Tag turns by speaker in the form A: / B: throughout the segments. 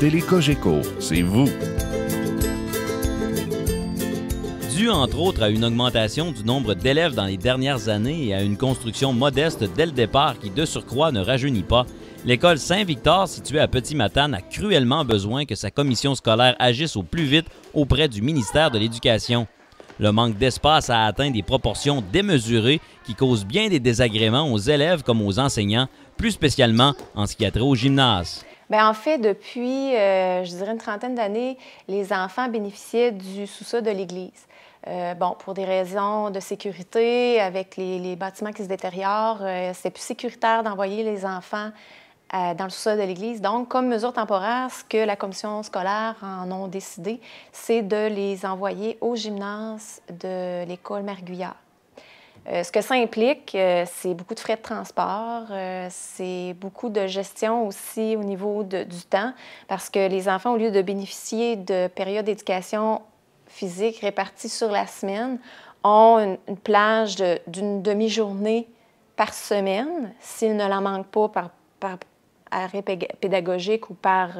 A: Télécogeco, c'est vous. Dû entre autres à une augmentation du nombre d'élèves dans les dernières années et à une construction modeste dès le départ qui de surcroît ne rajeunit pas, l'école Saint-Victor située à Petit-Matane a cruellement besoin que sa commission scolaire agisse au plus vite auprès du ministère de l'Éducation. Le manque d'espace a atteint des proportions démesurées qui causent bien des désagréments aux élèves comme aux enseignants, plus spécialement en ce qui a trait au gymnase.
B: Ben, en fait, depuis, euh, je dirais, une trentaine d'années, les enfants bénéficiaient du sous-sol de l'Église. Euh, bon, pour des raisons de sécurité, avec les, bâtiments qui se détériorent, euh, c'est plus sécuritaire d'envoyer les enfants dans le sous-sol de l'Église. Donc, comme mesure temporaire, ce que la commission scolaire en a décidé, c'est de les envoyer au gymnase de l'école Marguillard. Euh, ce que ça implique, euh, c'est beaucoup de frais de transport, euh, c'est beaucoup de gestion aussi au niveau du temps, parce que les enfants, au lieu de bénéficier de périodes d'éducation physique réparties sur la semaine, ont une, plage d'une demi-journée par semaine, s'ils ne la manquent pas par, par arrêt pédagogique ou par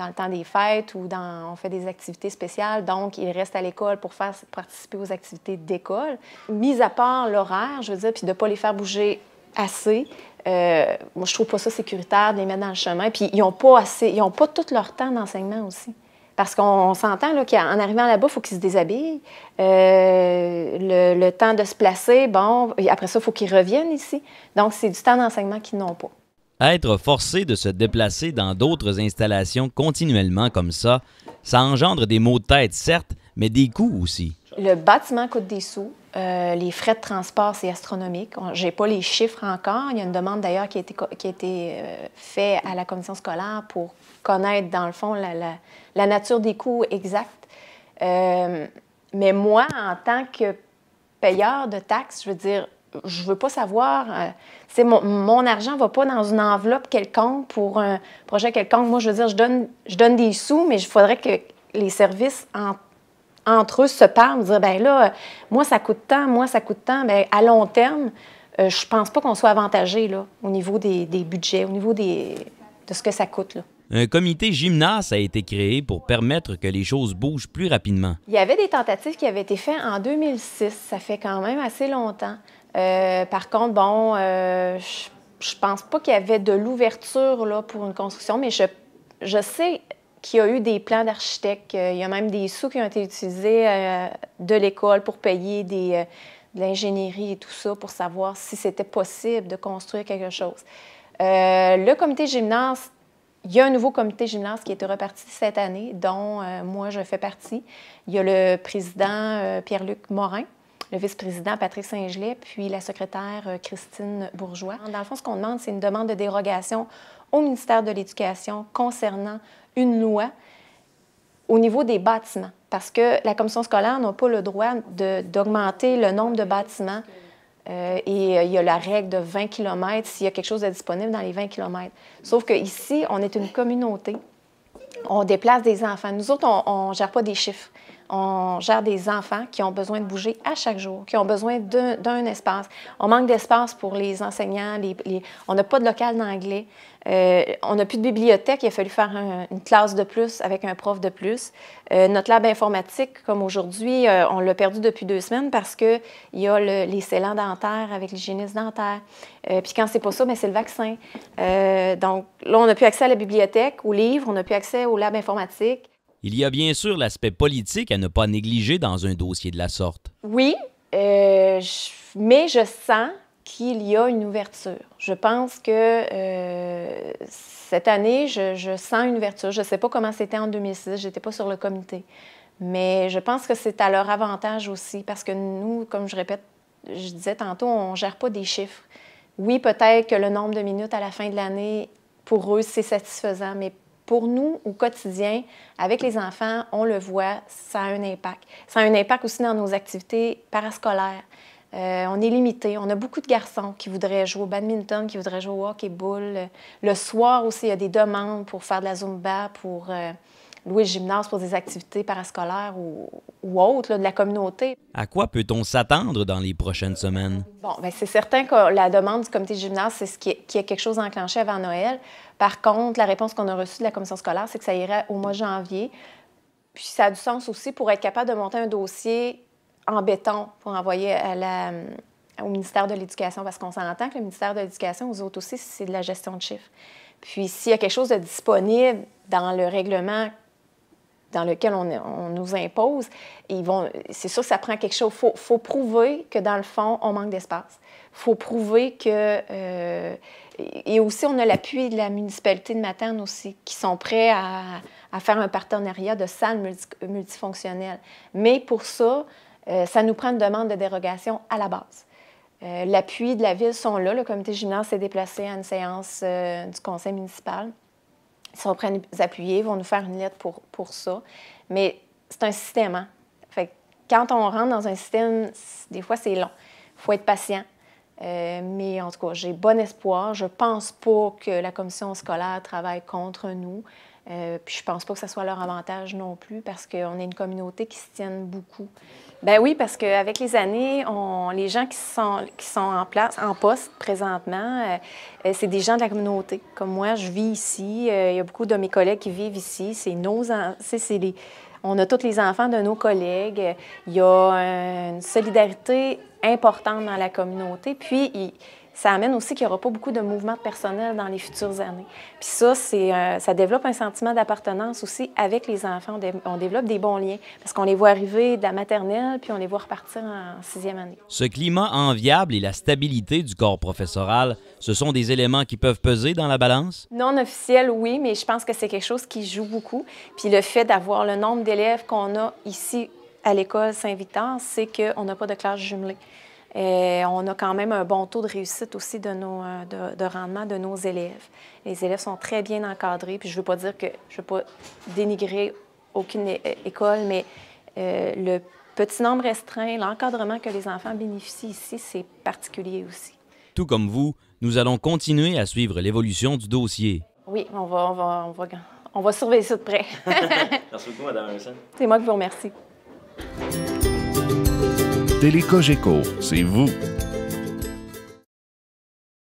B: dans le temps des fêtes ou dans, on fait des activités spéciales, donc ils restent à l'école pour faire participer aux activités d'école. Mis à part l'horaire, je veux dire, puis de ne pas les faire bouger assez. Euh, moi, je trouve pas ça sécuritaire de les mettre dans le chemin. Puis ils n'ont pas assez, ils ont pas tout leur temps d'enseignement aussi. Parce qu'on s'entend qu'en arrivant là-bas, il faut qu'ils se déshabillent. Euh, le, temps de se placer, bon, après ça, il faut qu'ils reviennent ici. Donc, c'est du temps d'enseignement qu'ils n'ont pas.
A: Être forcé de se déplacer dans d'autres installations continuellement comme ça, ça engendre des maux de tête, certes, mais des coûts aussi.
B: Le bâtiment coûte des sous. Euh, les frais de transport, c'est astronomique. Je n'ai pas les chiffres encore. Il y a une demande d'ailleurs qui a été, qui a été euh, faite à la commission scolaire pour connaître, dans le fond, la, nature des coûts exacts. Euh, mais moi, en tant que payeur de taxes, je veux dire, je veux pas savoir. Euh, c'est mon, mon argent va pas dans une enveloppe quelconque pour un projet quelconque. Moi, je veux dire, je donne, je donne des sous, mais il faudrait que les services entre eux se parlent, dire, ben là, moi, ça coûte tant, moi, ça coûte tant. Bien, à long terme, euh, je pense pas qu'on soit avantagé là, au niveau des, budgets, au niveau des, de ce que ça coûte.
A: Un comité gymnase a été créé pour permettre que les choses bougent plus rapidement.
B: Il y avait des tentatives qui avaient été faites en 2006. Ça fait quand même assez longtemps. Euh, par contre, bon, euh, je, ne pense pas qu'il y avait de l'ouverture là, pour une construction, mais je, je sais qu'il y a eu des plans d'architectes. Euh, il y a même des sous qui ont été utilisés de l'école pour payer des, de l'ingénierie et tout ça pour savoir si c'était possible de construire quelque chose. le comité gymnase, il y a un nouveau comité gymnase qui est reparti cette année, dont moi je fais partie. Il y a le président Pierre-Luc Morin, le vice-président Patrick Saint-Gelais, puis la secrétaire euh, Christine Bourgeois. Dans le fond, ce qu'on demande, c'est une demande de dérogation au ministère de l'Éducation concernant une loi au niveau des bâtiments, parce que la commission scolaire n'a pas le droit d'augmenter le nombre de bâtiments. Euh, et euh, il y a la règle de 20 km s'il y a quelque chose de disponible dans les 20 km. Sauf qu'ici, on est une communauté. On déplace des enfants. Nous autres, on ne gère pas des chiffres. On gère des enfants qui ont besoin de bouger à chaque jour, qui ont besoin d'un espace. On manque d'espace pour les enseignants. On n'a pas de local d'anglais. Euh, on n'a plus de bibliothèque. Il a fallu faire une classe de plus avec un prof de plus. Euh, notre lab informatique, comme aujourd'hui, euh, on l'a perdu depuis deux semaines parce qu'il y a les scellants dentaires avec l'hygiéniste dentaire. puis quand c'est pas ça, ben, c'est le vaccin. donc là, on n'a plus accès à la bibliothèque, aux livres, on n'a plus accès au lab informatique.
A: Il y a bien sûr l'aspect politique à ne pas négliger dans un dossier de la sorte.
B: Oui, euh, mais je sens qu'il y a une ouverture. Je pense que euh, cette année, je, sens une ouverture. Je ne sais pas comment c'était en 2006, je n'étais pas sur le comité. Mais je pense que c'est à leur avantage aussi, parce que nous, comme je répète, je disais tantôt, on ne gère pas des chiffres. Oui, peut-être que le nombre de minutes à la fin de l'année, pour eux, c'est satisfaisant, mais pour nous, au quotidien, avec les enfants, on le voit, ça a un impact. Ça a un impact aussi dans nos activités parascolaires. Euh, on est limité. On a beaucoup de garçons qui voudraient jouer au badminton, qui voudraient jouer au hockey-ball. Le soir aussi, il y a des demandes pour faire de la zumba, pour... Euh, louer le gymnase pour des activités parascolaires ou, autres de la communauté.
A: À quoi peut-on s'attendre dans les prochaines semaines?
B: Bon, ben, c'est certain que la demande du comité de gymnase, c'est ce qui est, a quelque chose enclenché avant Noël. Par contre, la réponse qu'on a reçue de la commission scolaire, c'est que ça irait au mois de janvier. Puis ça a du sens aussi pour être capable de monter un dossier en béton pour envoyer à la, au ministère de l'Éducation, parce qu'on s'entend que le ministère de l'Éducation, aux autres aussi, c'est de la gestion de chiffres. Puis s'il y a quelque chose de disponible dans le règlement dans lequel on, nous impose, ils vont, c'est sûr que ça prend quelque chose. Il faut, prouver que, dans le fond, on manque d'espace. Il faut prouver que... Euh, et aussi, on a l'appui de la municipalité de Matane aussi, qui sont prêts à, faire un partenariat de salles multifonctionnelles. Mais pour ça, euh, ça nous prend une demande de dérogation à la base. Euh, l'appui de la ville sont là. Le comité gymnase s'est déplacé à une séance du conseil municipal sont prêts à appuyer, vont nous faire une lettre pour, pour ça. Mais c'est un système, hein. Fait quand on rentre dans un système, des fois, c'est long. Il faut être patient. Euh, mais en tout cas, j'ai bon espoir. Je pense pas que la commission scolaire travaille contre nous. Euh, puis je pense pas que ce soit leur avantage non plus parce qu'on est une communauté qui se tienne beaucoup. Ben oui, parce qu'avec les années, on, les gens qui sont, qui sont en place, en poste présentement, euh, euh, c'est des gens de la communauté. Comme moi, je vis ici. Il y a beaucoup de mes collègues qui vivent ici. C'est nos, c'est on a tous les enfants de nos collègues. Il y a une solidarité importante dans la communauté. Puis ça amène aussi qu'il n'y aura pas beaucoup de mouvements de personnel dans les futures années. Puis ça, c'est, euh, ça développe un sentiment d'appartenance aussi avec les enfants. On, on développe des bons liens parce qu'on les voit arriver de la maternelle, puis on les voit repartir en sixième année.
A: Ce climat enviable et la stabilité du corps professoral, ce sont des éléments qui peuvent peser dans la balance?
B: Non officiel, oui, mais je pense que c'est quelque chose qui joue beaucoup. Puis le fait d'avoir le nombre d'élèves qu'on a ici à l'école Saint-Victor, c'est qu'on n'a pas de classe jumelée. Et on a quand même un bon taux de réussite aussi de, nos, euh, de, rendement de nos élèves. Les élèves sont très bien encadrés, puis je ne veux pas dire que je veux pas dénigrer aucune école, mais euh, le petit nombre restreint, l'encadrement que les enfants bénéficient ici, c'est particulier aussi.
A: Tout comme vous, nous allons continuer à suivre l'évolution du dossier.
B: Oui, on va, on va, on va, surveiller ça de près.
A: Merci beaucoup, Mme Wilson.
B: C'est moi qui vous remercie.
A: Télécogeco, c'est vous